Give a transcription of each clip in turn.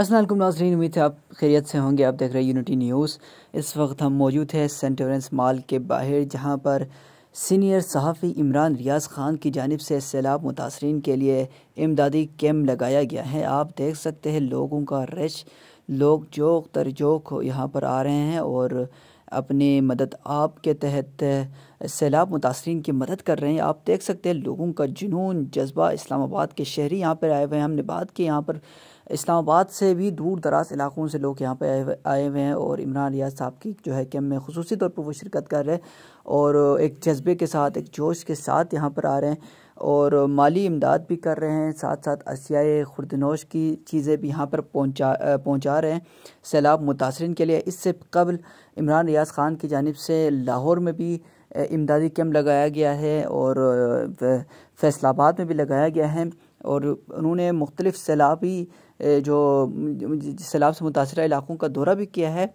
असलम नाजरीन उम्मीद है आप खैरियत से होंगे आप देख रहे हैं यूनिटी न्यूज़ इस वक्त हम मौजूद हैं सेंटोरेंस माल के बाहर जहां पर सीनियर सहाफ़ी इमरान रियाज ख़ान की जानब से सैलाब मुतासरी के लिए इमदादी कैम्प लगाया गया है आप देख सकते हैं लोगों का रश लोग जोक तरजोक यहाँ पर आ रहे हैं और अपने मदद आप के तहत सैलाब मुतासरी की मदद कर रहे हैं आप देख सकते हैं लोगों का जुनून जज्बा इस्लामाबाद के शहरी यहाँ पर आए हुए हैं हमने बात की यहाँ पर इस्लामाबाद से भी दूर दराज इलाकों से लोग यहाँ पर आए हुए आए हुए हैं और इमरान रियाज साहब की जो है कैम में खसूस तौर पर वो शिरकत कर रहे हैं और एक जज्बे के साथ एक जोश के साथ यहाँ पर आ रहे हैं और माली इमदाद भी कर रहे हैं साथ साथ अशियाए खुर्दनोश की चीज़ें भी यहाँ पर पहुँचा पहुँचा रहे हैं सैलाब मुतासरी के लिए इससे कबल इमरान रियाज ख़ान की जानब से लाहौर में भी इमदादी कैम्प लगाया गया है और फैसलाबाद में भी लगाया गया है और उन्होंने मुख्तलिफ़ सैलाबी जो सैलाब से मुतासर इलाकों का दौरा भी किया है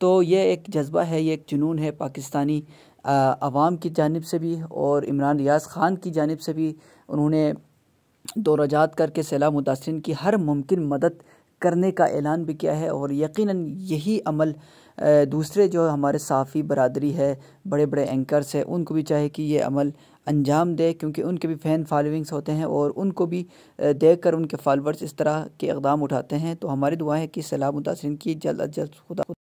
तो ये एक जज्बा है ये एक जुनून है पाकिस्तानी आवाम की जानब से भी और इमरान रियाज ख़ान की जानब से भी उन्होंने दौराजात करके सैलाब मुतासरन की हर मुमकिन मदद करने का ऐलान भी किया है और यकीनन यही अमल दूसरे जो हमारे साफ़ी बरदरी है बड़े बड़े एंकर्स हैं उनको भी चाहे कि ये अमल अंजाम दे क्योंकि उनके भी फ़ैन फॉलोइंग्स होते हैं और उनको भी देख कर उनके फॉलोअर्स इस तरह के इकदाम उठाते हैं तो हमारी दुआ है कि सैलाब मुतासरन की जल्द अज जल्द खुदा